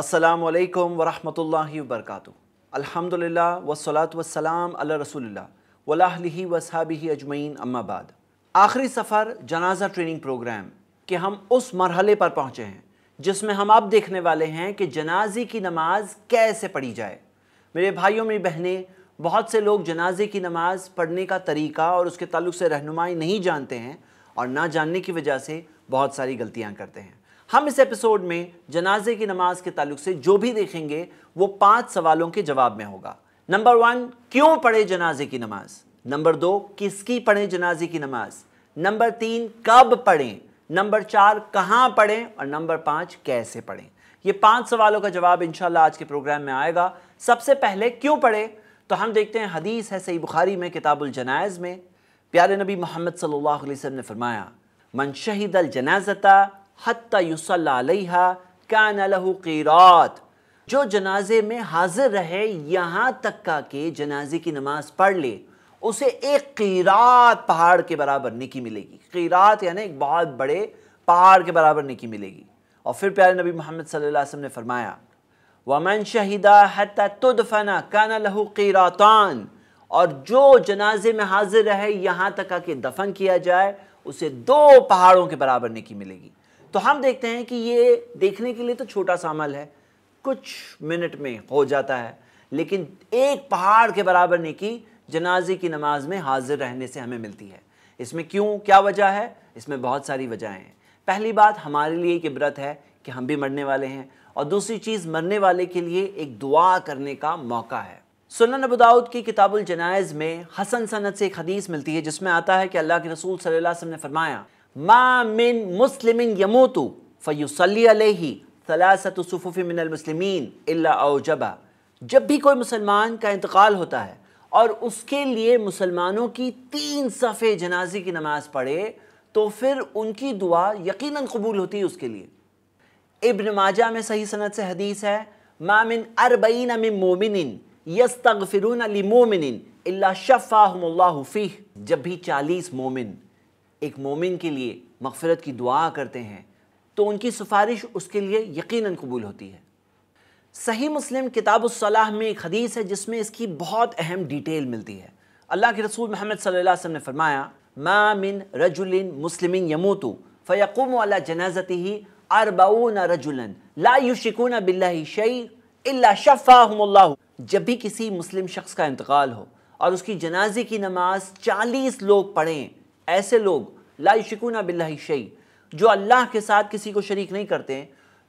असलकम वरहि वर्क अलहमदिल्ला वसलात वसलाम रसोल्ला वलाही वसाबी अजमैन अम्माबाद आखिरी सफ़र जनाजा ट्रेनिंग प्रोग्राम के हम उस मरहले पर पहुँचे हैं जिसमें हम अब देखने वाले हैं कि जनाजे की नमाज़ कैसे पढ़ी जाए मेरे भाइयों मेरी बहनें बहुत से लोग जनाजे की नमाज़ पढ़ने का तरीका और उसके ताल्लुक से रहनुमाई नहीं जानते हैं और ना जानने की वजह से बहुत सारी गलतियाँ करते हैं हम इस एपिसोड में जनाजे की नमाज के ताल्लुक से जो भी देखेंगे वो पांच सवालों के जवाब में होगा नंबर वन क्यों पढ़े जनाजे की नमाज नंबर दो किसकी पढ़ें जनाजे की नमाज नंबर तीन कब पढ़ें नंबर चार कहां पढ़ें और नंबर पांच कैसे पढ़ें ये पांच सवालों का जवाब इंशाल्लाह आज के प्रोग्राम में आएगा सबसे पहले क्यों पढ़े तो हम देखते हैं हदीस है सही बुखारी में किताबुल जनाज में प्यारे नबी मोहम्मद सल्लल्लाहु अलैहि वसल्लम ने फरमाया मन शहीद अल जनाजता हती युसल्ला कान लहू क़ीरात जो जनाजे में हाजिर रहे यहाँ तक का के जनाजे की नमाज पढ़ ले उसे एक क़ीरात पहाड़ के बराबर निकी मिलेगी क़ीरात यानी एक बहुत बड़े पहाड़ के बराबर निकी मिलेगी और फिर प्यारे नबी मोहम्मद सल्लल्लाहु अलैहि वसल्लम ने फरमाया वमन शहीदा हती तुदफना कान लहू क़ीरातान और जो जनाजे में हाजिर रहे यहाँ तक आके दफन किया जाए उसे दो पहाड़ों के बराबर निकी मिलेगी तो हम देखते हैं कि ये देखने के लिए तो छोटा सा अमल है कुछ मिनट में हो जाता है लेकिन एक पहाड़ के बराबर नेकी जनाजे की नमाज में हाजिर रहने से हमें मिलती है इसमें क्यों क्या वजह है इसमें बहुत सारी वजहें हैं पहली बात हमारे लिए एक इबरत है कि हम भी मरने वाले हैं और दूसरी चीज़ मरने वाले के लिए एक दुआ करने का मौका है सुनन अबूदाऊद की किताबुल जनाइज में हसन सनत से एक हदीस मिलती है जिसमें आता है कि अल्लाह के रसूल सल्लल्लाहु अलैहि वसल्लम ने फरमाया मामिन मुस्लिम यमोतु फ़युसली अलही सलासतुसफ़ी मिनमसलिमिन अजबा जब भी कोई मुसलमान का इंतकाल होता है और उसके लिए मुसलमानों की तीन सफ़े जनाजे की नमाज़ पढ़े तो फिर उनकी दुआ यकीनन कबूल होती है उसके लिए इब्न माजा में सही सनत से हदीस है मामिन अरबईन अमिन मोमिन यस्तफ़िरून अली मोमिन शफाहफ़ी जब भी चालीस मोमिन एक मोमिन के लिए मगफरत की दुआ करते हैं तो उनकी सिफारिश उसके लिए यकीनन कबूल होती है सही मुस्लिम किताबुलसलाह में एक हदीस है जिसमें इसकी बहुत अहम डिटेल मिलती है अल्लाह के रसूल महमद सल्लम ने फरमाया मामिन मिन रजुलिन मुस्लिम यमूतु फ़यकुम अला जनाजती ही अरबाउन रजुलन ला युशिकुन बिल्ला शई इल्ला शफा जब भी किसी मुस्लिम शख्स का इंतकाल हो और उसकी जनाजे की नमाज चालीस लोग पढ़ें ऐसे लोग ला शिकुना बिल्ला शई जो अल्लाह के साथ किसी को शरीक नहीं करते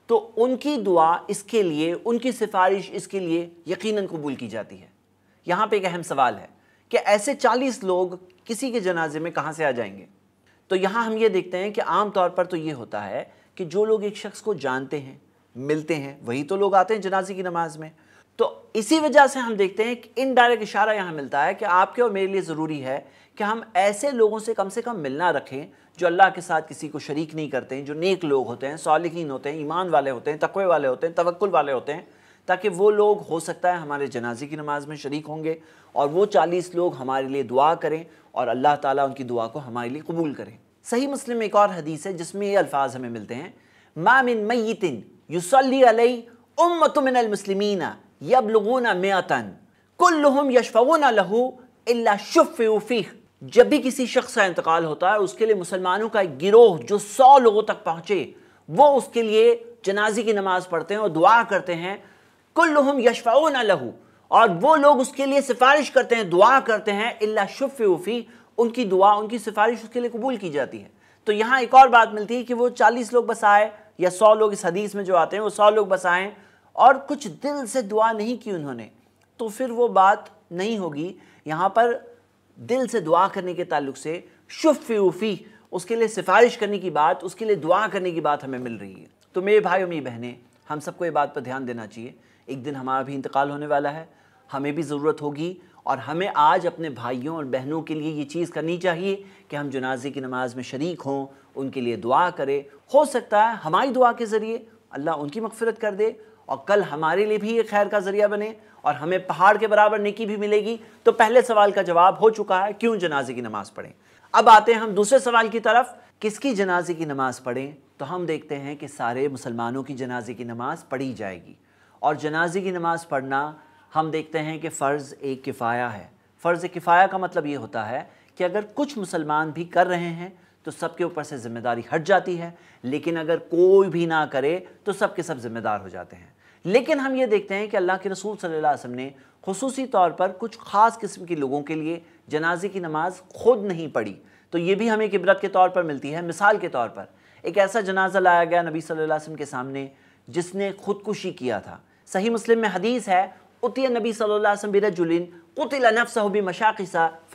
तो उनकी दुआ इसके लिए उनकी सिफारिश इसके लिए यकीनन कबूल की जाती है यहाँ पे एक अहम सवाल है कि ऐसे चालीस लोग किसी के जनाजे में कहाँ से आ जाएंगे तो यहाँ हम ये देखते हैं कि आम तौर पर तो ये होता है कि जो लोग एक शख्स को जानते हैं मिलते हैं वही तो लोग आते हैं जनाजे की नमाज में तो इसी वजह से हम देखते हैं कि इनडायरेक्ट इशारा यहाँ मिलता है कि आपके और मेरे लिए ज़रूरी है कि हम ऐसे लोगों से कम से कम मिलना रखें जो अल्लाह के साथ किसी को शरीक नहीं करते हैं जो नेक लोग होते हैं सालिकीन होते हैं ईमान वाले होते हैं तकवे वाले होते हैं तवक्ल वाले होते हैं ताकि वो लोग हो सकता है हमारे जनाजे की नमाज में शरीक होंगे और वो चालीस लोग हमारे लिए दुआ करें और अल्लाह ताली उनकी दुआ को हमारे लिए कबूल करें सही मुस्लिम एक और हदीस है जिसमें ये अल्फाज हमें मिलते हैं मामिन तिन यूसली उम्मतमिनमसलमीना यबलगून मेतन कुल्लुम यशफ़ून लहू अल्ला शफ़ीफ़ी जब भी किसी शख्स का इंतकाल होता है उसके लिए मुसलमानों का एक गिरोह जो सौ लोगों तक पहुँचे वो उसके लिए जनाजे की नमाज़ पढ़ते हैं और दुआ करते हैं कुल्लुम यशफ़ून लहू और वो लोग उसके लिए सिफारिश करते हैं दुआ करते हैं अल्ला शफ़ीफ़ी उनकी दुआ उनकी सिफारिश उसके लिए कबूल की जाती है तो यहाँ एक और बात मिलती है कि वो चालीस लोग बस आए या सौ लोग इस हदीस में जो आते हैं वो सौ लोग बस आएँ और कुछ दिल से दुआ नहीं की उन्होंने तो फिर वो बात नहीं होगी यहाँ पर दिल से दुआ करने के ताल्लुक से शुफ़ी उसके लिए सिफारिश करने की बात उसके लिए दुआ करने की बात हमें मिल रही है तो मेरे भाई और मेरी बहनें हम सबको ये बात पर ध्यान देना चाहिए एक दिन हमारा भी इंतकाल होने वाला है हमें भी ज़रूरत होगी और हमें आज अपने भाइयों और बहनों के लिए ये चीज़ करनी चाहिए कि हम जनाजे की नमाज़ में शरीक हों उनके लिए दुआ करें हो सकता है हमारी दुआ के ज़रिए अल्लाह उनकी मगफरत कर दे और कल हमारे लिए भी ये खैर का जरिया बने और हमें पहाड़ के बराबर निकी भी मिलेगी तो पहले सवाल का जवाब हो चुका है क्यों जनाजे की नमाज पढ़ें अब आते हैं हम दूसरे सवाल की तरफ किसकी जनाजे की नमाज पढ़ें तो हम देखते हैं कि सारे मुसलमानों की जनाजे की नमाज पढ़ी जाएगी और जनाजे की नमाज पढ़ना हम देखते हैं कि फ़र्ज़ एक किफ़ाया है फ़र्ज़ किफ़ाया का मतलब ये होता है कि अगर कुछ मुसलमान भी कर रहे हैं तो सबके ऊपर से ज़िम्मेदारी हट जाती है लेकिन अगर कोई भी ना करे तो सब सब ज़िम्मेदार हो जाते हैं लेकिन हम ये देखते हैं कि अल्लाह के रसूल सल्लल्लाहु अलैहि वसल्लम ने खसूसी तौर पर कुछ ख़ास किस्म के लोगों के लिए जनाजे की नमाज खुद नहीं पढ़ी तो ये भी हमें एक के तौर पर मिलती है मिसाल के तौर पर एक ऐसा जनाजा लाया गया नबी सल्लल्लाहु अलैहि वसल्लम के सामने जिसने खुदकुशी किया था सही मुस्लिम में हदीस है उतिया नबी सल्लल्लाहु अलैहि वसल्लम जुलिन कुतिल नफ्सहु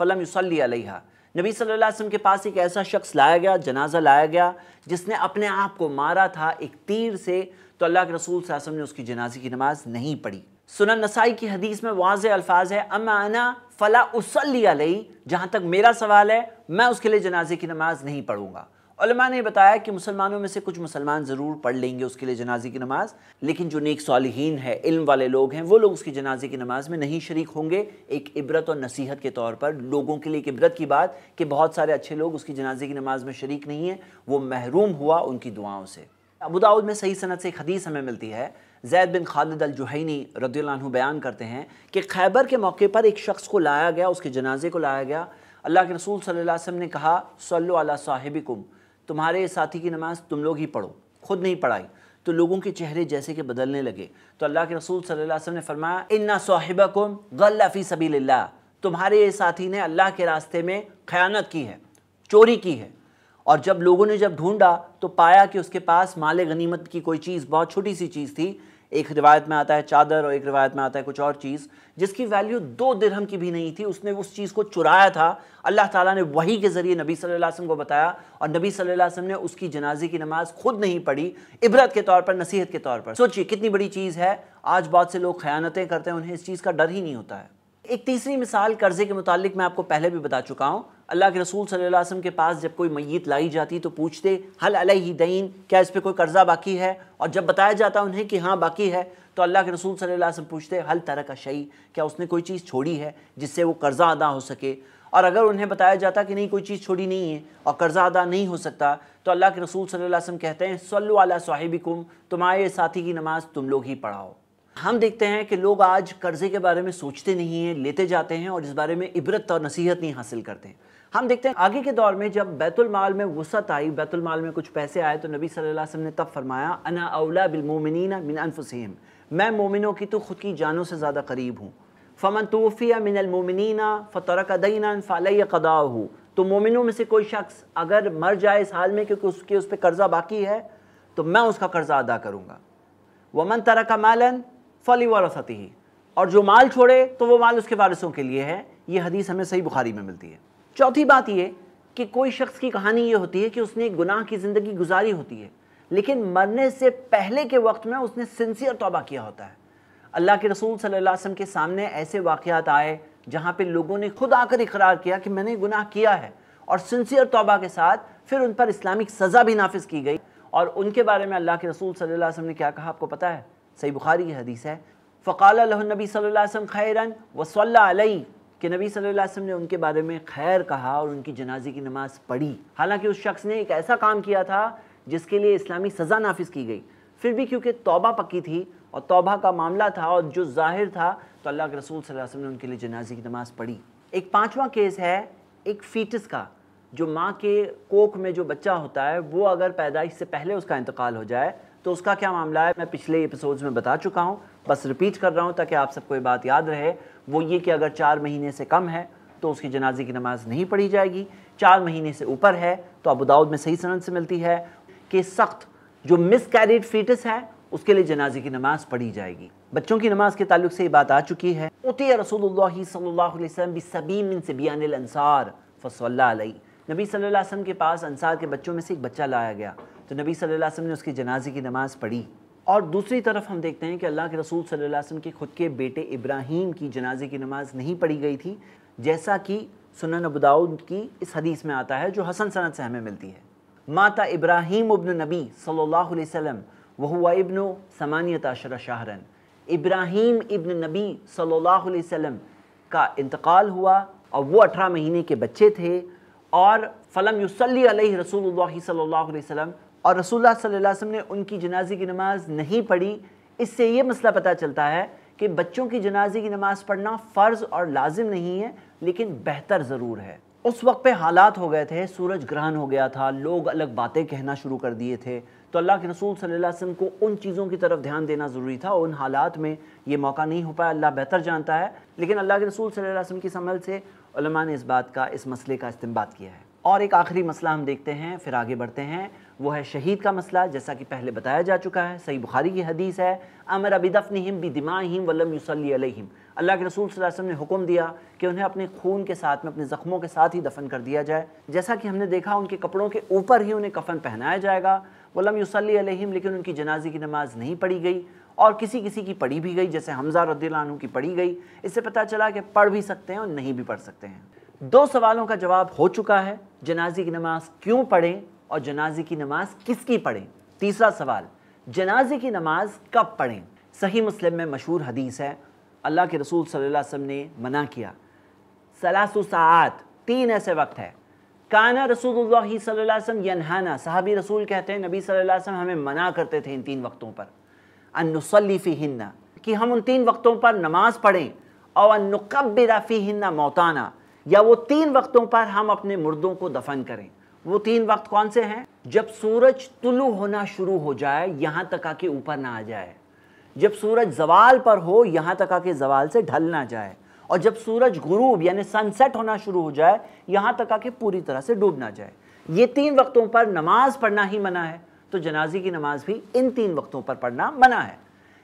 फ़लम युसल्ली अलैहा नबी सल्लल्लाहु अलैहि वसल्लम के पास एक ऐसा शख्स लाया गया जनाजा लाया गया जिसने अपने आप को मारा था एक तीर से तो अल्लाह के रसूल सासम ने उसकी जनाजे की नमाज नहीं पढ़ी सुनन नसाई की हदीस में वाज अल्फाज है अमाना फ़ला उसली अलई जहाँ तक मेरा सवाल है मैं उसके लिए जनाजे की नमाज नहीं पढ़ूंगा उलमा ने बताया कि मुसलमानों में से कुछ मुसलमान ज़रूर पढ़ लेंगे उसके लिए जनाजे की नमाज लेकिन जो नेक सालहीन है इल्म वाले लोग हैं वो लोग उसकी जनाजे की नमाज में नहीं शरीक होंगे एक इबरत और नसीहत के तौर पर लोगों के लिए एक इबरत की बात कि बहुत सारे अच्छे लोग उसकी जनाजे की नमाज में शरीक नहीं है वो महरूम हुआ उनकी दुआओं से अबूदाऊद में सही सनत से एक हदीस हमें मिलती है जैद बिन खालिद अल जुहैनी रदील्हु बयान करते हैं कि खैबर के मौके पर एक शख्स को लाया गया उसके जनाजे को लाया गया अल्लाह के रसूल सल्लल्लाहु अलैहि वसल्लम ने कहा सल्लु अला साहिबिकुम तुम्हारे साथी की नमाज़ तुम लोग ही पढ़ो खुद नहीं पढ़ाई तो लोगों के चेहरे जैसे कि बदलने लगे तो अल्लाह के रसूल सल्लल्लाहु अलैहि वसल्लम ने फरमाया इन्ना साहिबकुम गल्ला फ़ी सबीलिल्लाह तुम्हारे साथी ने अल्लाह के रास्ते में ख़यानत की है चोरी की है और जब लोगों ने जब ढूंढा तो पाया कि उसके पास माल गनीमत की कोई चीज़ बहुत छोटी सी चीज़ थी एक रिवायत में आता है चादर और एक रिवायत में आता है कुछ और चीज़ जिसकी वैल्यू दो दिरहम की भी नहीं थी उसने उस चीज़ को चुराया था अल्लाह ताला ने वही के ज़रिए नबी सल्लल्लाहु अलैहि वसल्लम को बताया और नबी सल्लल्लाहु अलैहि वसल्लम ने उसकी जनाजे की नमाज़ खुद नहीं पढ़ी इबरत के तौर पर नसीहत के तौर पर सोचिए कितनी बड़ी चीज़ है आज बहुत से लोग ख़यानतें करते हैं उन्हें इस चीज़ का डर ही नहीं होता है एक तीसरी मिसाल कर्ज़े के मुतालिक मैं आपको पहले भी बता चुका हूँ अल्लाह के रसूल सल्लल्लाहु अलैहि वसल्लम के पास जब कोई मैत लाई जाती तो पूछते हल अलही दीन क्या इस पर कोई कर्ज़ा बाकी है और जब बताया जाता उन्हें कि हाँ बाकी है तो अल्लाह के रसूल सल्लल्लाहु अलैहि वसल्लम पूछते हल तरह का शई क्या उसने कोई चीज़ छोड़ी है जिससे वो कर्ज़ा अदा हो सके और अगर उन्हें बताया जाता कि नहीं कोई चीज़ छोड़ी नहीं है और कर्ज़ा अदा नहीं हो सकता तो अल्लाह के रसूल सल्लल्लाहु वसम कहते हैं सल्लु अला साहिबिकुम तुम्हारे साथी की नमाज़ तुम लोग ही पढ़ाओ हम देखते हैं कि लोग आज कर्जे के बारे में सोचते नहीं हैं लेते जाते हैं और इस बारे में इबरत और नसीहत नहीं हासिल करते हैं हम देखते हैं आगे के दौर में जब बैतुल माल में वसत आई बैतुल माल में कुछ पैसे आए तो नबी सल्लल्लाहु अलैहि वसल्लम ने तब फरमाया अना अवला बिलमोमिन मिन अनफुसहम मैं मोमिनों की तो खुद की जानों से ज़्यादा करीब हूँ फ़मन तोफ़िया मिनलमोमिन फ़तरक फ़ालय कदा हूँ तो मोमिनों में से कोई शख्स अगर मर जाए इस हाल में क्योंकि उसके उस पर कर्ज़ा बाकी है तो मैं उसका कर्ज़ा अदा करूँगा वमन तरक मालन फली वारसती ही और जो माल छोड़े तो वो माल उसके वारिसों के लिए है ये हदीस हमें सही बुखारी में मिलती है चौथी बात ये कि कोई शख्स की कहानी ये होती है कि उसने एक गुनाह की ज़िंदगी गुजारी होती है लेकिन मरने से पहले के वक्त में उसने सिंसियर तोबा किया होता है अल्लाह के रसूल सल्लल्लाहु अलैहि वसल्लम के सामने ऐसे वाक़ात आए जहाँ पर लोगों ने खुद आकर इकरार किया कि मैंने गुनाह किया है और सिंसियर तोबा के साथ फिर उन पर इस्लामिक सज़ा भी नाफिज की गई और उनके बारे में अल्लाह के रसूल सल्लल्लाहु अलैहि वसल्लम ने क्या कहा आपको पता है सही बुखारी की हदीस है फ़काल नबी सल्लल्लाहु खैरन वसल्लाई कि नबी सल्लल्लाहु वसल्लम ने उनके बारे में खैर कहा और उनकी जनाजे की नमाज़ पढ़ी हालांकि उस शख्स ने एक ऐसा काम किया था जिसके लिए इस्लामी सज़ा नाफिज की गई फिर भी क्योंकि तौबा पक्की थी और तौबा का मामला था और जो जाहिर था तो अल्लाह के रसूल वसल्लम ने उनके लिए जनाजे की नमाज़ पढ़ी एक पाँचवा केस है एक फीटस का जो माँ के कोख में जो बच्चा होता है वो अगर पैदाइश से पहले उसका इंतकाल हो जाए तो उसका क्या मामला है मैं पिछले एपिसोड्स में बता चुका हूँ बस रिपीट कर रहा हूँ ताकि आप सबको ये बात याद रहे वो ये कि अगर चार महीने से कम है तो उसकी जनाजे की नमाज़ नहीं पढ़ी जाएगी चार महीने से ऊपर है तो अब दाऊद में सही सनद से मिलती है कि सख्त जो मिस कैरिड फीटस है उसके लिए जनाजे की नमाज पढ़ी जाएगी बच्चों की नमाज के ताल्लुक से ये बात आ चुकी है उतिया रसूल सल्लाम सबीम नबी सल्लल्लाहु अलैहि वसल्लम के पास अंसार के बच्चों में से एक बच्चा लाया गया तो नबी सल्लल्लाहु अलैहि वसल्लम ने उसकी जनाजे की नमाज़ पढ़ी और दूसरी तरफ हम देखते हैं कि अल्लाह के रसूल सल्लल्लाहु अलैहि वसल्लम के खुद के बेटे इब्राहिम की जनाजे की नमाज़ नहीं पढ़ी गई थी जैसा कि सुनन अबूदाऊद की इस हदीस में आता है जो हसन सनत से हमें मिलती है माता इब्राहिम उबन नबी सल्लल्लाहु अलैहि वसल्लम हुआ इब्न समानियत अशर शाहरन इब्राहिम इब्न नबी सल्लल्लाहु अलैहि वसल्लम का इंतकाल हुआ और वो अठारह महीने के बच्चे थे और फ़लम युसली रसूल सल्ला वसम और रसूलुल्लाह सल्लल्लाहु अलैहि वसल्लम ने उनकी जनाजे की नमाज़ नहीं पढ़ी इससे ये मसला पता चलता है कि बच्चों की जनाजे की नमाज़ पढ़ना फ़र्ज़ और लाजिम नहीं है लेकिन बेहतर ज़रूर है उस वक्त पे हालात हो गए थे सूरज ग्रहण हो गया था लोग अलग बातें कहना शुरू कर दिए थे तो अल्लाह के रसूल सल्लल्लाहु अलैहि वसल्लम को उन चीज़ों की तरफ ध्यान देना ज़रूरी था उन हालात में ये मौका नहीं हो पाया अल्लाह बेहतर जानता है लेकिन अल्लाह के रसूल सल्लल्लाहु अलैहि वसल्लम की समल से ने इस बात का इस मसले का इस्तेमाल किया है और एक आखिरी मसला हम देखते हैं फिर आगे बढ़ते हैं वो है शहीद का मसला जैसा कि पहले बताया जा चुका है सही बुखारी की हदीस है अमर अबिदफ़नहिम बिदिमाहिम वलम यूसलीम अल्लाह के रसूल वसम ने हुक्म दिया कि उन्हें अपने खून के साथ में अपने ज़ख्मों के साथ ही दफन कर दिया जाए जैसा कि हमने देखा उनके कपड़ों के ऊपर ही उन्हें कफन पहनाया जाएगा वलम यूसलीम लेकिन उनकी जनाजे की नमाज़ नहीं पढ़ी गई और किसी किसी की पढ़ी भी गई जैसे हमजा रद्दीलानू की पढ़ी गई इससे पता चला कि पढ़ भी सकते हैं और नहीं भी पढ़ सकते हैं दो सवालों का जवाब हो चुका है जनाजे की नमाज क्यों पढ़ें और जनाजे की नमाज किसकी पढ़ें तीसरा सवाल जनाजे की नमाज कब पढ़ें सही मुस्लिम में मशहूर हदीस है अल्लाह के रसूल सल्लल्लाहु अलैहि वसल्लम ने मना किया सलासुसात तीन ऐसे वक्त है काना रसूलुल्लाह सल्लल्लाहु अलैहि वसल्लम यनहाना साहबी रसूल कहते हैं नबी सल्लल्लाहु अलैहि वसल्लम हमें मना करते थे इन तीन वक्तों पर अनुसली फ़ी हिन्ना कि हम उन तीन वक्तों पर नमाज़ पढ़ें और अनुकबिरा फ़ी हिन्ना मौताना या वो तीन वक्तों पर हम अपने मुर्दों को दफन करें वो तीन वक्त कौन से हैं जब सूरज तुलु होना शुरू हो जाए यहाँ तक आके ऊपर ना आ जाए जब सूरज जवाल पर हो यहाँ तक आके जवाल से ढल ना जाए और जब सूरज गुरूब यानी सनसेट होना शुरू हो जाए यहाँ तक आके पूरी तरह से डूब ना जाए ये तीन वक्तों पर नमाज पढ़ना ही मना है तो जनाजे की नमाज भी इन तीन वक्तों पर पढ़ना मना है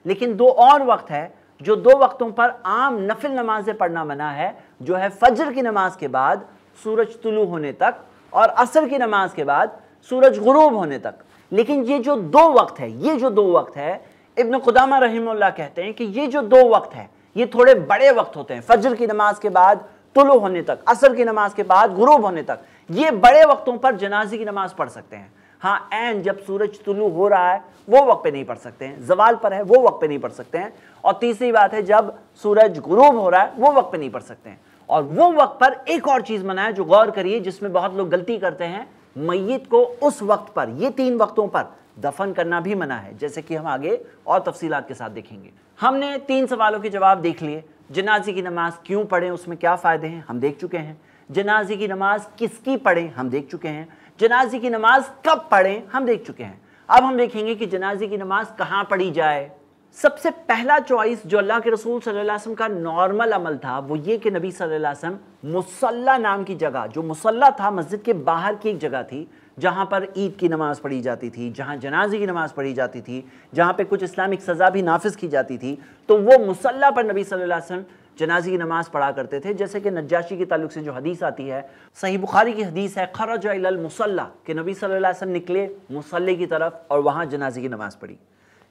लेकिन दो और वक्त है जो दो वक्तों पर आम नफिल नमाजें पढ़ना मना है जो है फजर की नमाज के बाद सूरज तुलू होने तक और असर की नमाज के बाद सूरज गुरूब होने तक लेकिन ये जो दो वक्त है ये जो दो वक्त है इब्न खुदामा रहीमल्ला कहते हैं कि ये जो दो वक्त है ये थोड़े बड़े वक्त होते हैं फजर की नमाज के बाद तुलु होने तक असर की नमाज के बाद गुरूब होने तक ये बड़े वक्तों पर जनाजे की नमाज पढ़ सकते हैं हाँ एन जब सूरज तुलु हो रहा है वो वक्त पे नहीं पढ़ सकते हैं जवाल पर है वो वक्त पे नहीं पढ़ सकते हैं और तीसरी बात है जब सूरज गुरूब हो रहा है वो वक्त पे नहीं पढ़ सकते हैं और वो वक्त पर एक और चीज़ मनाया जो गौर करिए जिसमें बहुत लोग गलती करते हैं मैत को उस वक्त पर ये तीन वक्तों पर दफन करना भी मना है जैसे कि हम आगे और तफसीलात के साथ देखेंगे हमने तीन सवालों के जवाब देख लिए जनाजे की नमाज क्यों पढ़ें उसमें क्या फ़ायदे हैं हम देख चुके हैं जनाजे की नमाज किसकी पढ़ें हम देख चुके हैं जनाजे की नमाज कब पढ़ें हम देख चुके हैं अब हम देखेंगे कि जनाजे की नमाज कहाँ पढ़ी जाए सबसे पहला चॉइस जो अल्लाह के रसूल सल्लल्लाहु का नॉर्मल अमल था वो ये कि नबी सल्लल्लाहु अलैहि मुसल्ला नाम की जगह जो मुसल्ला था मस्जिद के बाहर की एक जगह थी जहाँ पर ईद की नमाज़ पढ़ी जाती थी जहाँ जनाजे की नमाज़ पढ़ी जाती थी जहाँ पे कुछ इस्लामिक सज़ा भी नाफिज की जाती थी तो वो मुसल्ला पर नबी सल्लल्लाहु अलैहि वसल्लम की नमाज़ पढ़ा करते थे जैसे कि नज्जाशी के ताल्लुक से जो हदीस आती है सही बुखारी की हदीस है खरज मुसल्ला के नबी सल्लल्लाहु अलैहि वसल्लम निकले मुसल्ले की तरफ और वहाँ जनाजे की नमाज़ पढ़ी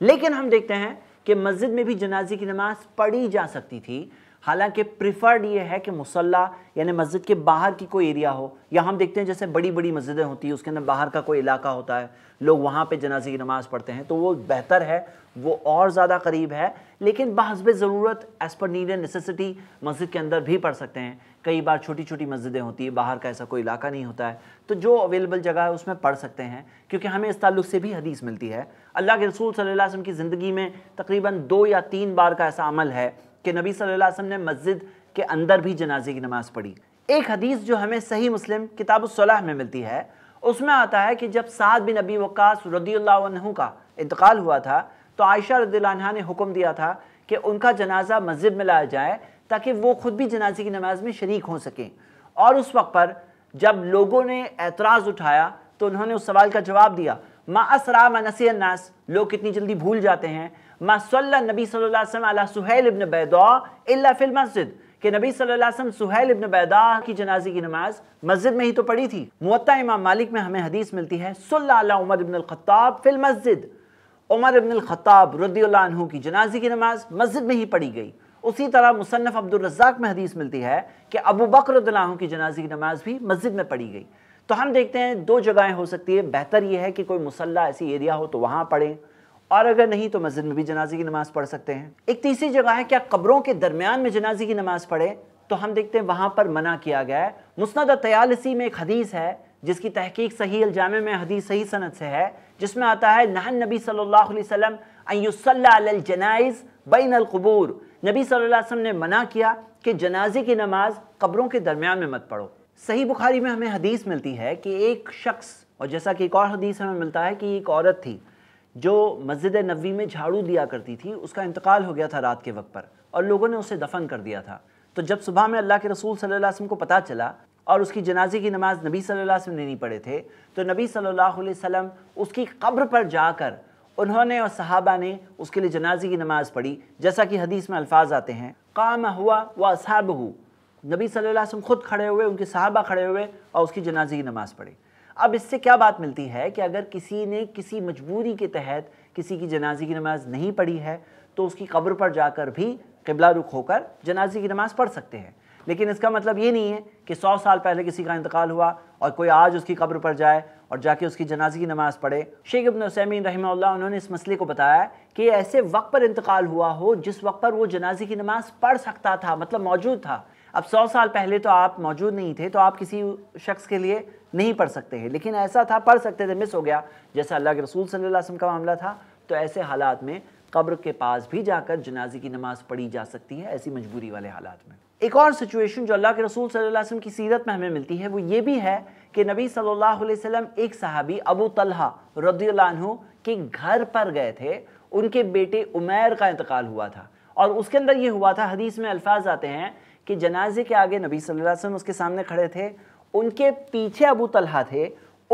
लेकिन हम देखते हैं कि मस्जिद में भी जनाजे की नमाज़ पढ़ी जा सकती थी हालांकि प्रिफर्ड ये है कि मुसल्ला यानी मस्जिद के बाहर की कोई एरिया हो या हम देखते हैं जैसे बड़ी बड़ी मस्जिदें होती हैं उसके अंदर बाहर का कोई इलाका होता है लोग वहाँ पे जनाजे की नमाज़ पढ़ते हैं तो वो बेहतर है वो और ज़्यादा करीब है लेकिन बहसब ज़रूरत as per need and necessity मस्जिद के अंदर भी पढ़ सकते हैं कई बार छोटी छोटी मस्जिदें होती हैं बाहर का ऐसा कोई इलाका नहीं होता है तो जो अवेलेबल जगह है उसमें पढ़ सकते हैं क्योंकि हमें इस तल्लु से भी हदीस मिलती है अल्लाह के रसूल सल्लल्लाहु अलैहि वसल्लम की ज़िंदगी में तकरीबन दो या तीन बार का ऐसा अमल है कि नबी सल्लल्लाहु अलैहि वसल्लम ने मस्जिद के अंदर भी जनाजे की नमाज़ पढ़ी एक हदीस जो हमें सही मुस्लिम किताब सलाह में मिलती है उसमें आता है कि जब साद बिन अबी वक्स रदील्हु का इंतकाल हुआ था तो आयशा रदील्हा ने हुक्म दिया था कि उनका जनाजा मस्जिद में लाया जाए ताकि वो खुद भी जनाजे की नमाज में शरीक हो सकें और उस वक्त पर जब लोगों ने एतराज़ उठाया तो उन्होंने उस सवाल का जवाब दिया मा असरा मनसी नास लोग कितनी जल्दी भूल जाते हैं नबी सल्लल्लाहु अलैहि सुहैल इब्न बैदा इल्ला फिल मस्जिद नबी सल्लल्लाहु अलैहि सुहैल इब्न बैदा की जनाजे की नमाज मस्जिद में ही तो पड़ी थी मुत्ता इमाम मालिक में हमें हदीस मिलती है सल्ला उमर इब्न खत्ताब फिल मस्जिद उमर इब्न खत्ताब की जनाजे की नमाज मस्जिद में ही पढ़ी गई उसी तरह मुसनफ़ अब्दुलरजाक में हदीस मिलती है कि अबू बकर की जनाजे की नमाज भी मस्जिद में पढ़ी गई तो हम देखते हैं दो जगहें हो सकती है बेहतर यह है कि कोई मुसल्ला ऐसी एरिया हो तो वहाँ पढ़ें और अगर नहीं तो मस्जिद में भी जनाजे की नमाज़ पढ़ सकते हैं एक तीसरी जगह है क्या कब्रों के दरमियान में जनाजे की नमाज़ पढ़े तो हम देखते हैं वहां पर मना किया गया है मुस्ंद तयालसी में एक हदीस है जिसकी तहकीक सही अलजाम में हदीस सही सनत से है जिसमें आता है नहन नबी सल्लल्लाहु अलैहि वसल्लम बैन नबी सल्लल्लाहु अलैहि वसल्लम ने मना किया कि जनाजे की नमाज कब्रों के दरमियान में मत पढ़ो सही बुखारी में हमें हदीस मिलती है कि एक शख्स और जैसा कि एक और हदीस हमें मिलता है कि एक औरत थी जो मस्जिद नबी में झाड़ू दिया करती थी उसका इंतकाल हो गया था रात के वक्त पर और लोगों ने उसे दफन कर दिया था तो जब सुबह में अल्लाह के रसूल सल्लल्लाहु अलैहि वसल्लम को पता चला और उसकी जनाजे की नमाज़ नबी सल्लल्लाहु अलैहि वसल्लम ने नहीं पढ़े थे तो नबी सल्लल्लाहु अलैहि वसल्लम उसकी कब्र पर जाकर उन्होंने और सहाबा ने उसके लिए जनाजे की नमाज़ पढ़ी जैसा कि हदीस में अल्फाज आते हैं काम हुआ व असहाब हु नबी सल्लल्लाहु अलैहि वसल्लम खुद खड़े हुए उनके सहाबा खड़े हुए और उसकी जनाजे की नमाज़ पढ़ी अब इससे क्या बात मिलती है कि अगर किसी ने किसी मजबूरी के तहत किसी की जनाजे की नमाज़ नहीं पढ़ी है तो उसकी कब्र पर जाकर भी किबला रुख होकर जनाजे की नमाज़ पढ़ सकते हैं लेकिन इसका मतलब ये नहीं है कि सौ साल पहले किसी का इंतकाल हुआ और कोई आज उसकी कब्र पर जाए और जाके उसकी जनाजे की नमाज़ पढ़े शेख इबन उसैमिन रहीम उन्होंने इस मसले को बताया कि ऐसे वक्त पर इंतकाल हुआ हो जिस वक्त पर वो जनाजे की नमाज़ पढ़ सकता था मतलब मौजूद था अब सौ साल पहले तो आप मौजूद नहीं थे तो आप किसी शख्स के लिए नहीं पढ़ सकते हैं लेकिन ऐसा था पढ़ सकते थे मिस हो गया जैसा अल्लाह के रसूल सल्लल्लाहु अलैहि वसल्लम का मामला था तो ऐसे हालात में कब्र के पास भी जाकर जनाजे की नमाज़ पढ़ी जा सकती है ऐसी मजबूरी वाले हालात में एक और सिचुएशन जो अल्लाह के रसूल सल्लल्लाहु अलैहि वसल्लम की सीरत में हमें मिलती है वो ये भी है कि नबी सल्लल्लाहु अलैहि वसल्लम एक सहाबी अबू तलहा रदी के घर पर गए थे उनके बेटे उमैर का इंतकाल हुआ था और उसके अंदर ये हुआ था हदीस में अल्फाज आते हैं कि जनाजे के आगे नबी सल्लल्लाहु अलैहि वसल्लम उसके सामने खड़े थे उनके पीछे अबू तलहा थे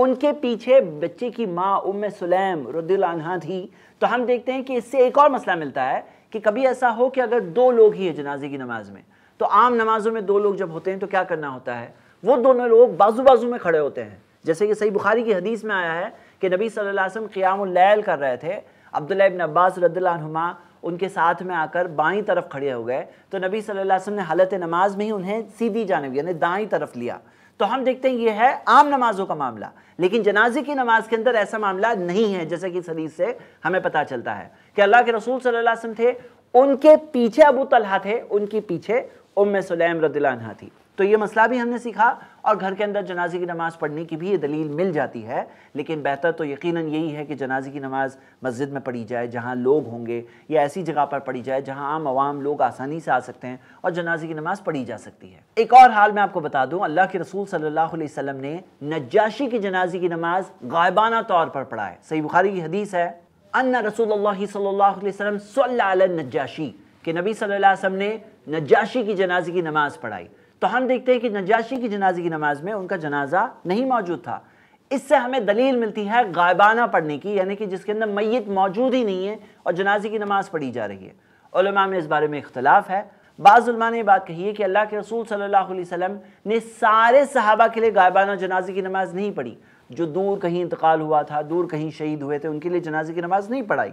उनके पीछे बच्चे की माँ उम सुलैम रद्दुल्हा थी तो हम देखते हैं कि इससे एक और मसला मिलता है कि कभी ऐसा हो कि अगर दो लोग ही है जनाजे की नमाज में तो आम नमाजों में दो लोग जब होते हैं तो क्या करना होता है वो दोनों लोग बाजू बाजू में खड़े होते हैं जैसे कि सही बुखारी की हदीस में आया है कि नबी सल्लल्लाहु अलैहि वसल्लम क़ियामुल कर रहे थे अब्दुल्ला इब्न अब्बास रद्दुल्लाहुमा उनके साथ में आकर बाईं तरफ खड़े हो गए तो नबी सल्लल्लाहु अलैहि वसल्लम ने हालत नमाज में ही उन्हें सीधी जानब यानी दाईं तरफ लिया तो हम देखते हैं ये है आम नमाजों का मामला लेकिन जनाजे की नमाज के अंदर ऐसा मामला नहीं है जैसे कि सदी से हमें पता चलता है कि अल्लाह के रसूल सल्लल्लाहु थे उनके पीछे अबू तलहा थे उनके पीछे उम सलेम रदिल्ला थी तो ये मसला भी हमने सीखा और घर के अंदर जनाजे की नमाज़ पढ़ने की भी ये दलील मिल जाती है लेकिन बेहतर तो यकीनन यही है कि जनाजे की नमाज़ मस्जिद में पढ़ी जाए जहाँ लोग होंगे या ऐसी जगह पर पढ़ी जाए जहाँ आम आवाम लोग आसानी से आ सकते हैं और जनाजे की नमाज़ पढ़ी जा सकती है एक और हाल मैं आपको बता दूँ अल्लाह के रसूल सल्ला वसम ने नजाशी की जनाजे की नमाज़ गायबाना तौर पर पढ़ाए सही बुखारी की हदीस है अन्ना रसूल सल्लाम सल नजाशी के नबी सल वसम ने नजाशी की जनाजे की नमाज़ पढ़ाई तो हम देखते हैं कि नजाशी की जनाजे की नमाज में उनका जनाजा नहीं मौजूद था इससे हमें दलील मिलती है गायबाना पढ़ने की यानी कि जिसके अंदर मैत मौजूद ही नहीं है और जनाजे की नमाज पढ़ी जा रही है में इस बारे में इख्तलाफ है बाज़ुलमा ने बात कही है कि अल्लाह के रसूल सल्लल्लाहु अलैहि वसल्लम ने सारे सहाबा के लिए गायबाना जनाजे की नमाज नहीं पढ़ी जो दूर कहीं इंतकाल हुआ था दूर कहीं शहीद हुए थे उनके लिए जनाजे की नमाज नहीं पढ़ाई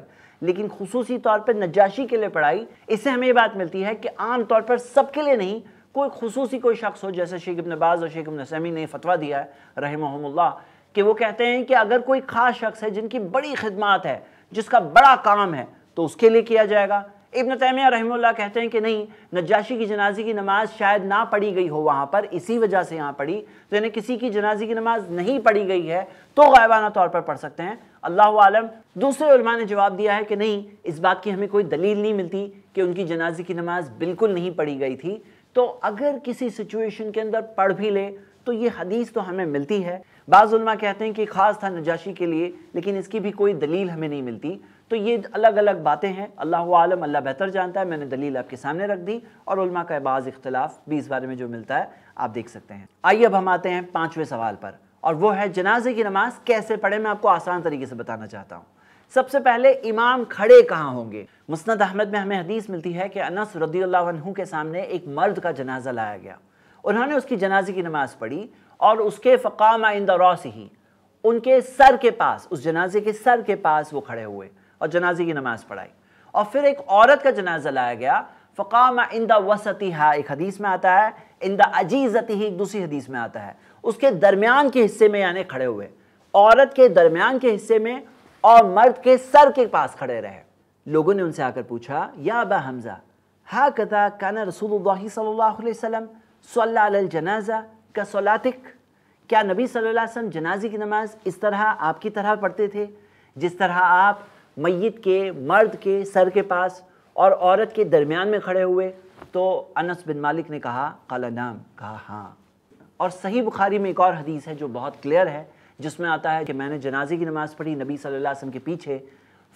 लेकिन खसूसी तौर पर नजाशी के लिए पढ़ाई इससे हमें ये बात मिलती है कि आम तौर पर सबके लिए नहीं कोई खसूस कोई शख्स हो जैसे शेख इबन बाज़ और शेख इबन ने फतवा दिया है रहमहमुल्ला कि वो कहते हैं कि अगर कोई ख़ास शख्स है जिनकी बड़ी खिदमत है जिसका बड़ा काम है तो उसके लिए किया जाएगा इबन तैमिया रहमुल्ला कहते हैं कि नहीं नजाशी की जनाजे की नमाज़ शायद ना पढ़ी गई हो वहाँ पर इसी वजह से यहाँ पढ़ी तो यानी किसी की जनाजे की नमाज नहीं पढ़ी गई है तो गायबाना तौर पर पढ़ सकते हैं अल्लाह आलम दूसरे ने जवाब दिया है कि नहीं इस बात की हमें कोई दलील नहीं मिलती कि उनकी जनाजे की नमाज बिल्कुल नहीं पढ़ी गई थी तो अगर किसी सिचुएशन के अंदर पढ़ भी ले तो ये हदीस तो हमें मिलती है बाज़ुलमा कहते हैं कि ख़ास था नजाशी के लिए लेकिन इसकी भी कोई दलील हमें नहीं मिलती तो ये अलग अलग बातें हैं अल्लाह आलम अल्लाह बेहतर जानता है मैंने दलील आपके सामने रख दी और उल्मा का बाज़ इख्तलाफ भी इस बारे में जो मिलता है आप देख सकते हैं आइए अब हम आते हैं पाँचवें सवाल पर और वो है जनाजे की नमाज़ कैसे पढ़े मैं आपको आसान तरीके से बताना चाहता हूँ सबसे पहले इमाम खड़े कहाँ होंगे मुस्ंद अहमद में हमें हदीस मिलती है कि अनस रदी के सामने एक मर्द का जनाजा लाया गया उन्होंने उसकी जनाजे की नमाज़ पढ़ी और उसके फ़काम आइंदा रौस ही उनके सर के पास उस जनाजे के सर के पास वो खड़े हुए और जनाजे की नमाज़ पढ़ाई और फिर एक औरत का जनाजा लाया गया फ़काम इंदा वसती हा एक हदीस में आता है इंदा अजीज़ती ही एक दूसरी हदीस में आता है उसके दरमियान के हिस्से में यानी खड़े हुए औरत के दरमियान के हिस्से में और मर्द के सर के पास खड़े रहे लोगों ने उनसे आकर पूछा या अबा हमज़ा हा कदा काना रसूल सल्लाजा का सलातिक क्या नबी सल्लल्लाहु अलैहि वसल्लम जनाजे की नमाज इस तरह आपकी तरह पढ़ते थे जिस तरह आप मैत के मर्द के सर के पास और औरत के दरमियान में खड़े हुए तो अनस बिन मालिक ने कहा कला नाम कहा हाँ और सही बुखारी में एक और हदीस है जो बहुत क्लियर है जिसमें आता है कि मैंने जनाजे की नमाज़ पढ़ी नबी सल्लल्लाहु अलैहि वसल्लम के पीछे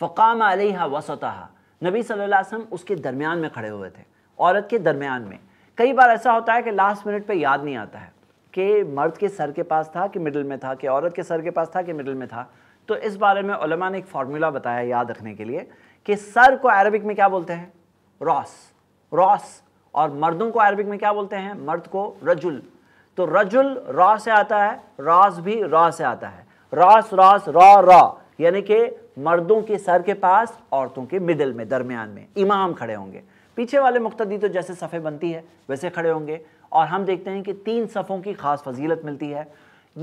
फ़काम अलहा वसतहा नबी सल्लल्लाहु अलैहि वसल्लम उसके दरमियान में खड़े हुए थे औरत के दरमियान में कई बार ऐसा होता है कि लास्ट मिनट पर याद नहीं आता है कि मर्द के सर के पास था कि मिडल में था कि औरत के सर के पास था कि मिडल में था तो इस बारे में उलमा ने एक फार्मूला बताया याद रखने के लिए कि सर को अरबिक में क्या बोलते हैं रॉस रॉस और मर्दों को अरबिक में क्या बोलते हैं मर्द को रजुल तो रजुल रा से आता है रास भी रा से आता है रास रास रा रा यानी कि मर्दों के सर के पास औरतों के मिडिल में दरमियान में इमाम खड़े होंगे पीछे वाले मुख्तदी तो जैसे सफ़े बनती है वैसे खड़े होंगे और हम देखते हैं कि तीन सफ़ों की ख़ास फजीलत मिलती है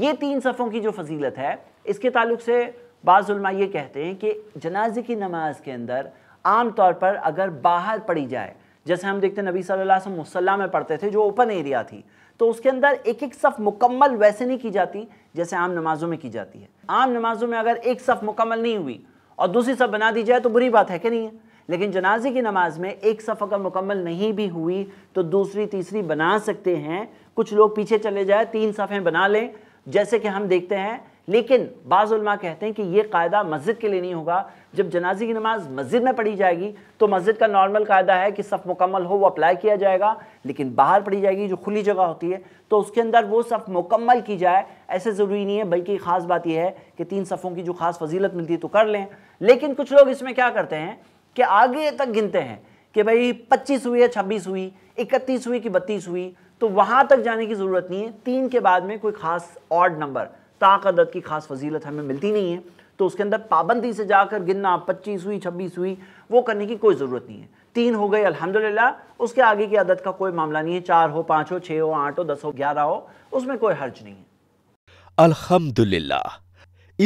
ये तीन सफ़ों की जो फजीलत है इसके ताल्लुक से बाज़ुलमा ये कहते हैं कि जनाजे की नमाज के अंदर आम तौर पर अगर बाहर पढ़ी जाए जैसे हम देखते हैं नबी सल्लल्लाहु अलैहि वसल्लम मुसल्ला में पढ़ते थे जो ओपन एरिया थी तो उसके अंदर एक एक सफ़ मुकम्मल वैसे नहीं की जाती जैसे आम नमाज़ों में की जाती है आम नमाज़ों में अगर एक सफ़ मुकम्मल नहीं हुई और दूसरी सफ़ बना दी जाए तो बुरी बात है कि नहीं है लेकिन जनाजे की नमाज में एक सफ़ अगर मुकम्मल नहीं भी हुई तो दूसरी तीसरी बना सकते हैं कुछ लोग पीछे चले जाए तीन सफ़ें बना लें जैसे कि हम देखते हैं लेकिन बाज़ुलमा कहते हैं कि ये कायदा मस्जिद के लिए नहीं होगा जब जनाजे की नमाज मस्जिद में पढ़ी जाएगी तो मस्जिद का नॉर्मल कायदा है कि सफ़ मुकम्मल हो वो अप्लाई किया जाएगा लेकिन बाहर पढ़ी जाएगी जो खुली जगह होती है तो उसके अंदर वो सफ़ मुकम्मल की जाए ऐसे ज़रूरी नहीं है बल्कि ख़ास बात यह है कि तीन सफ़ों की जो ख़ास फजीलत मिलती है तो कर लें लेकिन कुछ लोग इसमें क्या करते हैं कि आगे तक गिनते हैं कि भाई पच्चीस हुई है छब्बीस हुई इकतीस हुई कि बत्तीस हुई तो वहाँ तक जाने की ज़रूरत नहीं है तीन के बाद में कोई ख़ास ऑड नंबर ताकत अदद की खास फजीलत हमें मिलती नहीं है तो उसके अंदर पाबंदी से जाकर गिनना पच्चीस हुई छब्बीस हुई वो करने की कोई ज़रूरत नहीं है तीन हो गए अल्हम्दुलिल्लाह उसके आगे की आदत का कोई मामला नहीं है चार हो पाँच हो छः हो आठ हो दस हो ग्यारह हो उसमें कोई हर्ज नहीं है अल्हम्दुलिल्लाह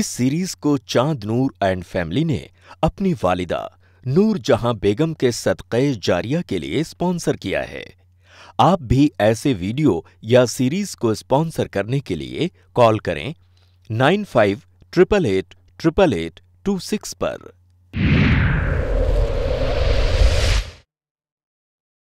इस सीरीज को चांद नूर एंड फैमिली ने अपनी वालिदा नूर जहां बेगम के सदक़े जारिया के लिए स्पॉन्सर किया है आप भी ऐसे वीडियो या सीरीज को स्पॉन्सर करने के लिए कॉल करें 95 888 888 पर